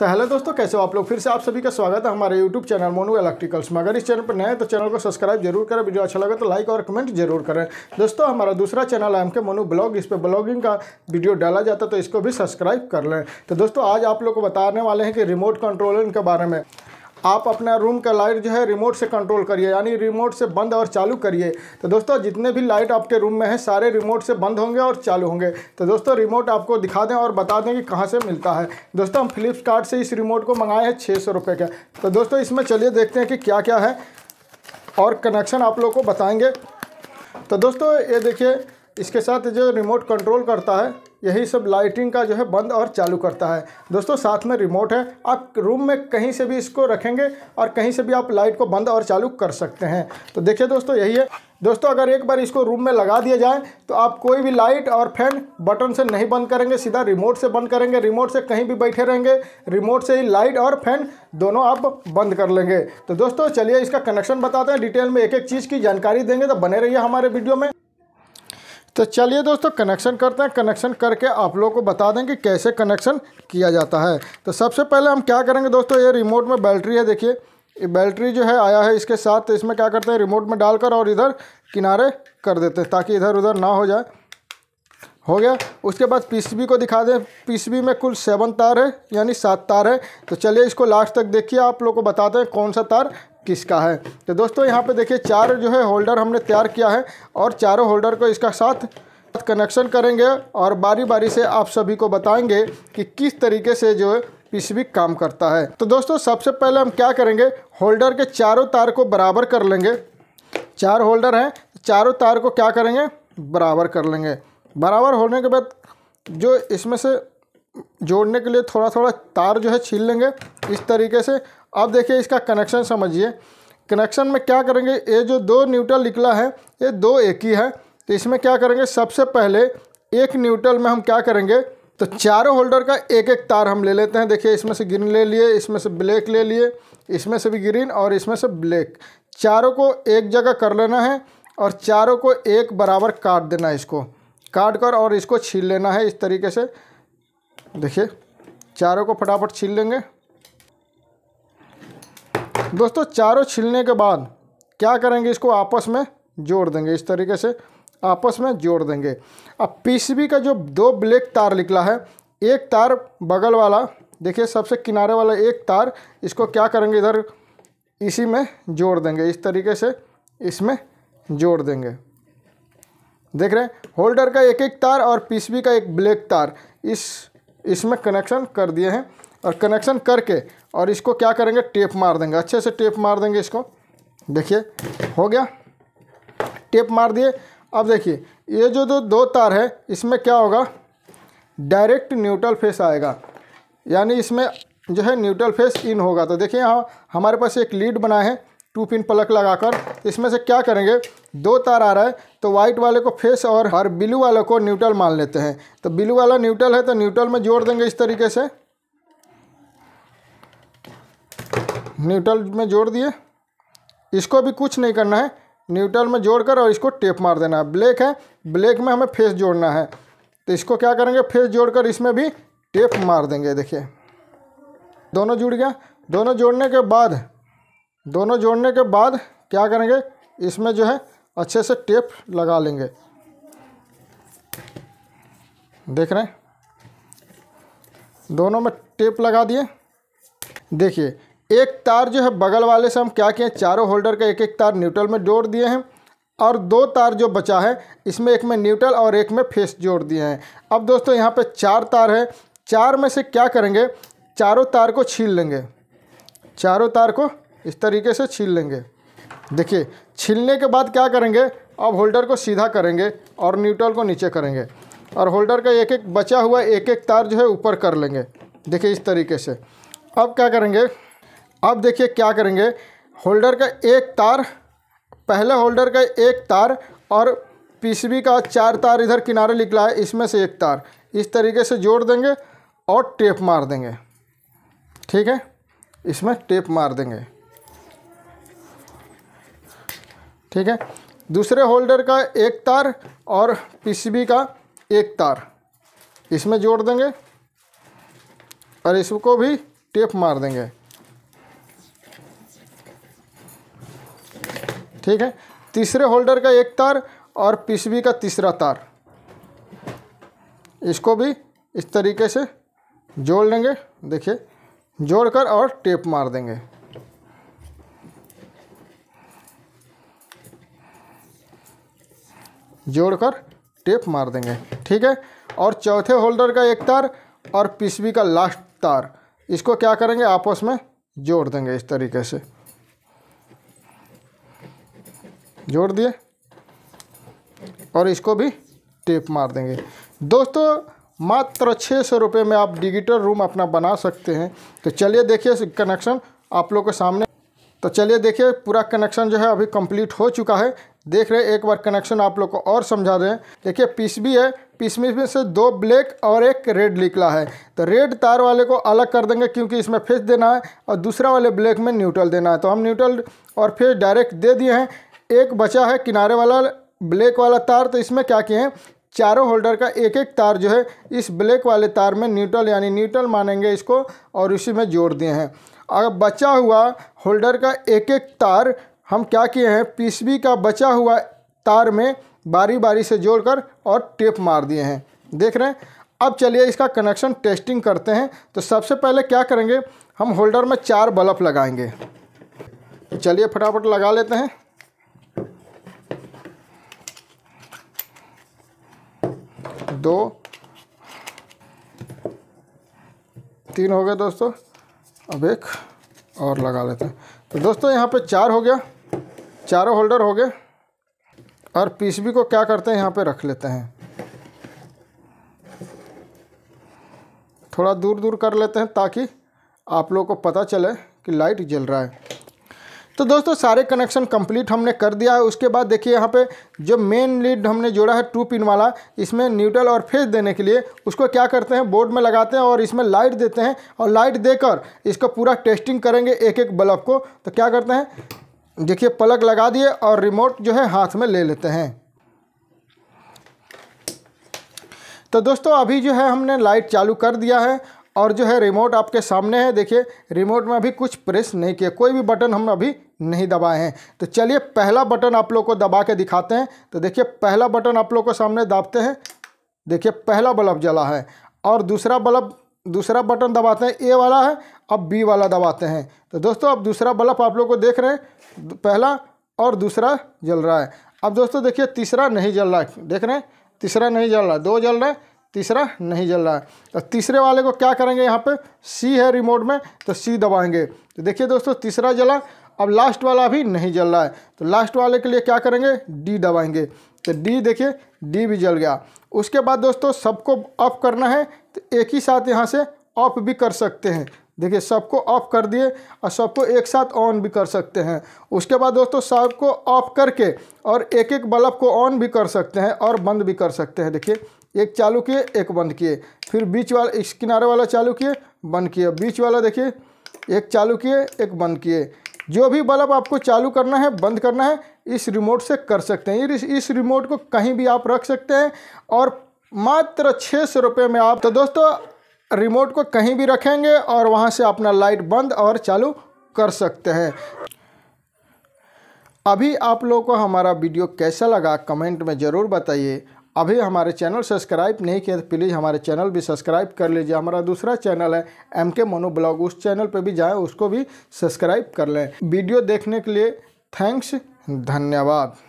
तो हेलो दोस्तों कैसे हो आप लोग फिर से आप सभी का स्वागत है हमारे यूट्यूब चैनल मोनू इलेक्ट्रिकल्स में अगर इस चैनल पर नए हैं तो चैनल को सब्सक्राइब जरूर करें वीडियो अच्छा लगे तो लाइक और कमेंट जरूर करें दोस्तों हमारा दूसरा चैनल है एम के मोनू ब्लॉग इस पर ब्लॉगिंग का वीडियो डाला जाता है तो इसको भी सब्सक्राइब कर लें तो दोस्तों आज आप लोग को बताने वाले हैं कि रिमोट कंट्रोल के बारे में आप अपना रूम का लाइट जो है रिमोट से कंट्रोल करिए यानी रिमोट से बंद और चालू करिए तो दोस्तों जितने भी लाइट आपके रूम में है सारे रिमोट से बंद होंगे और चालू होंगे तो दोस्तों रिमोट आपको दिखा दें और बता दें कि कहाँ से मिलता है दोस्तों हम फ्लिपकार्ट से इस रिमोट को मंगाए हैं छः सौ रुपये का तो दोस्तों इसमें चलिए देखते हैं कि क्या क्या है और कनेक्शन आप लोग को बताएँगे तो दोस्तों ये देखिए इसके साथ जो रिमोट कंट्रोल करता है यही सब लाइटिंग का जो है बंद और चालू करता है दोस्तों साथ में रिमोट है आप रूम में कहीं से भी इसको रखेंगे और कहीं से भी आप लाइट को बंद और चालू कर सकते हैं तो देखिए दोस्तों यही है दोस्तों अगर एक बार इसको रूम में लगा दिया जाए तो आप कोई भी लाइट और फैन बटन से नहीं बंद करेंगे सीधा रिमोट से बंद करेंगे रिमोट से कहीं भी बैठे रहेंगे रिमोट से ही लाइट और फैन दोनों आप बंद कर लेंगे तो दोस्तों चलिए इसका कनेक्शन बताते हैं डिटेल में एक एक चीज़ की जानकारी देंगे तो बने रहिए हमारे वीडियो में तो चलिए दोस्तों कनेक्शन करते हैं कनेक्शन करके आप लोगों को बता दें कि कैसे कनेक्शन किया जाता है तो सबसे पहले हम क्या करेंगे दोस्तों ये रिमोट में बैटरी है देखिए ये बैटरी जो है आया है इसके साथ तो इसमें क्या करते हैं रिमोट में डालकर और इधर किनारे कर देते हैं ताकि इधर उधर ना हो जाए हो गया उसके बाद पीसीबी को दिखा दें पीसीबी में कुल सेवन तार है यानी सात तार है तो चलिए इसको लास्ट तक देखिए आप लोग को बताते हैं कौन सा तार किसका है तो दोस्तों यहाँ पे देखिए चार जो है होल्डर हमने तैयार किया है और चारों होल्डर को इसका साथ कनेक्शन करेंगे और बारी बारी से आप सभी को बताएंगे कि किस तरीके से जो है पीसीबी काम करता है तो दोस्तों सबसे पहले हम क्या करेंगे होल्डर के चारों तार को बराबर कर लेंगे चार होल्डर हैं चारों तार को क्या करेंगे बराबर कर लेंगे बराबर होने के बाद जो इसमें से जोड़ने के लिए थोड़ा थोड़ा तार जो है छील लेंगे इस तरीके से अब देखिए इसका कनेक्शन समझिए कनेक्शन में क्या करेंगे ये जो दो न्यूट्रल निकला है ये दो एक ही है तो इसमें क्या करेंगे सबसे पहले एक न्यूट्रल में हम क्या करेंगे तो चारों होल्डर का एक एक तार हम ले लेते हैं देखिए इसमें से ग्रीन ले लिए इसमें से ब्लैक ले लिए इसमें से भी ग्रीन और इसमें से ब्लैक चारों को एक जगह कर लेना है और चारों को एक बराबर काट देना है इसको काट कर और इसको छील लेना है इस तरीके से देखिए चारों को फटाफट छील लेंगे दोस्तों चारों छिलने के बाद क्या करेंगे इसको आपस में जोड़ देंगे इस तरीके से आपस में जोड़ देंगे अब पीसीबी का जो दो ब्लैक तार निकला है एक तार बगल वाला देखिए सबसे किनारे वाला एक तार इसको क्या करेंगे इधर इसी में जोड़ देंगे इस तरीके से इसमें जोड़ देंगे देख रहे हैं होल्डर का एक एक तार और पीसीबी का एक ब्लैक तार इस इसमें कनेक्शन कर दिए हैं और कनेक्शन करके और इसको क्या करेंगे टेप मार देंगे अच्छे से टेप मार देंगे इसको देखिए हो गया टेप मार दिए अब देखिए ये जो दो दो तार है इसमें क्या होगा डायरेक्ट न्यूट्रल फेस आएगा यानी इसमें जो है न्यूट्रल फेस इन होगा तो देखिए यहाँ हमारे पास एक लीड बना है टू पिन प्लग लगाकर इसमें से क्या करेंगे दो तार आ रहा है तो वाइट वाले को फेस और हर ब्लू वाले को न्यूट्रल मान लेते हैं तो ब्लू वाला न्यूट्रल है तो न्यूट्रल में जोड़ देंगे इस तरीके से न्यूट्रल में जोड़ दिए इसको भी कुछ नहीं करना है न्यूट्रल में जोड़कर और इसको टेप मार देना है ब्लैक है ब्लैक में हमें फेस जोड़ना है तो इसको क्या करेंगे फेस जोड़कर इसमें भी टेप मार देंगे देखिए दोनों जुड़ गया दोनों जोड़ने के बाद दोनों जोड़ने के बाद क्या करेंगे इसमें जो है अच्छे से टेप लगा लेंगे देख रहे हैं दोनों में टेप लगा दिए देखिए एक तार जो है बगल वाले से हम क्या किए चारों होल्डर का एक एक तार न्यूट्रल में जोड़ दिए हैं और दो तार जो बचा है इसमें एक में न्यूट्रल और एक में फेस जोड़ दिए हैं अब दोस्तों यहाँ पे चार तार है चार में से क्या करेंगे चारों तार को छील लेंगे चारों तार को इस तरीके से छील लेंगे देखिए छीलने के बाद क्या करेंगे अब होल्डर को सीधा करेंगे और न्यूट्रल को नीचे करेंगे और होल्डर का एक एक बचा हुआ एक एक तार जो है ऊपर कर लेंगे देखिए इस तरीके से अब क्या करेंगे अब देखिए क्या करेंगे होल्डर का एक तार पहले होल्डर का एक तार और पीसीबी का चार तार इधर किनारे निकला है इसमें से एक तार इस तरीके से जोड़ देंगे और टेप मार देंगे ठीक है इसमें टेप मार देंगे ठीक है दूसरे होल्डर का एक तार और पीसीबी का एक तार इसमें जोड़ देंगे और इसको भी टेप मार देंगे ठीक है तीसरे होल्डर का एक तार और पीसीबी का तीसरा तार इसको भी इस तरीके से जोड़ लेंगे देखिए जोड़कर और टेप मार देंगे जोड़कर टेप मार देंगे ठीक है और चौथे होल्डर का एक तार और पीसीबी का लास्ट तार इसको क्या करेंगे आपस में जोड़ देंगे इस तरीके से जोड़ दिए और इसको भी टेप मार देंगे दोस्तों मात्र छः सौ रुपये में आप डिजिटल रूम अपना बना सकते हैं तो चलिए देखिए कनेक्शन आप लोग के सामने तो चलिए देखिए पूरा कनेक्शन जो है अभी कंप्लीट हो चुका है देख रहे एक बार कनेक्शन आप लोग को और समझा दें देखिए पीस भी है पीस में से दो ब्लैक और एक रेड निकला है तो रेड तार वाले को अलग कर देंगे क्योंकि इसमें फेस देना है और दूसरा वाले ब्लैक में न्यूट्रल देना है तो हम न्यूट्रल और फेस डायरेक्ट दे दिए हैं एक बचा है किनारे वाला ब्लैक वाला तार तो इसमें क्या किए हैं चारों होल्डर का एक एक तार जो है इस ब्लैक वाले तार में न्यूट्रल यानी न्यूट्रल मानेंगे इसको और उसी में जोड़ दिए हैं अगर बचा हुआ होल्डर का एक एक तार हम क्या किए हैं पीसीबी का बचा हुआ तार में बारी बारी से जोड़कर और टेप मार दिए हैं देख रहे हैं अब चलिए इसका कनेक्शन टेस्टिंग करते हैं तो सबसे पहले क्या करेंगे हम होल्डर में चार बल्ब लगाएंगे चलिए फटाफट लगा लेते हैं दो तीन हो गए दोस्तों अब एक और लगा लेते हैं तो दोस्तों यहाँ पे चार हो गया चारों होल्डर हो गए और पीसीबी को क्या करते हैं यहाँ पे रख लेते हैं थोड़ा दूर दूर कर लेते हैं ताकि आप लोगों को पता चले कि लाइट जल रहा है तो दोस्तों सारे कनेक्शन कंप्लीट हमने कर दिया है उसके बाद देखिए यहाँ पे जो मेन लीड हमने जोड़ा है टू पिन वाला इसमें न्यूट्रल और फेज देने के लिए उसको क्या करते हैं बोर्ड में लगाते हैं और इसमें लाइट देते हैं और लाइट देकर इसको पूरा टेस्टिंग करेंगे एक एक बल्ब को तो क्या करते हैं देखिए प्लग लगा दिए और रिमोट जो है हाथ में ले लेते हैं तो दोस्तों अभी जो है हमने लाइट चालू कर दिया है और जो है रिमोट आपके सामने है देखिए रिमोट में अभी कुछ प्रेस नहीं किया कोई भी बटन हम अभी नहीं दबाए हैं तो चलिए पहला बटन आप लोग को दबा के दिखाते हैं तो देखिए पहला बटन आप लोग को सामने दबते हैं देखिए पहला बल्ब जला है और दूसरा बल्ब दूसरा बटन दबाते हैं ए वाला है अब बी वाला दबाते हैं तो दोस्तों अब दूसरा बल्ब आप लोग को देख रहे हैं पहला और दूसरा जल रहा है अब दोस्तों देखिए तीसरा नहीं जल रहा है देख रहे हैं तीसरा नहीं जल रहा दो जल रहा है तीसरा नहीं जल रहा है तो तीसरे वाले को क्या करेंगे यहाँ पे सी है रिमोट में तो सी दबाएंगे तो देखिए दोस्तों तीसरा जला अब लास्ट वाला भी नहीं जल रहा है तो लास्ट वाले के लिए क्या करेंगे डी दबाएंगे तो डी देखिए डी भी जल गया उसके बाद दोस्तों सबको ऑफ करना है तो एक ही साथ यहाँ से ऑफ भी कर सकते हैं देखिए सबको ऑफ कर दिए और सबको एक साथ ऑन भी कर सकते हैं उसके बाद दोस्तों सबको ऑफ करके और एक एक बल्ब को ऑन भी कर सकते हैं और बंद भी कर सकते हैं देखिए एक चालू किए एक बंद किए फिर बीच वाला इस किनारे वाला चालू किए बंद किए बीच वाला देखिए एक चालू किए एक बंद किए जो भी बल्ब आपको चालू करना है बंद करना है इस रिमोट से कर सकते हैं इस इस रिमोट को कहीं भी आप रख सकते हैं और मात्र छः सौ रुपये में आप तो दोस्तों रिमोट को कहीं भी रखेंगे और वहाँ से अपना लाइट बंद और चालू कर सकते हैं अभी आप लोगों को हमारा वीडियो कैसा लगा कमेंट में ज़रूर बताइए अभी हमारे चैनल सब्सक्राइब नहीं किया तो प्लीज़ हमारे चैनल भी सब्सक्राइब कर लीजिए हमारा दूसरा चैनल है एम के मोनो ब्लॉग उस चैनल पर भी जाएँ उसको भी सब्सक्राइब कर लें वीडियो देखने के लिए थैंक्स धन्यवाद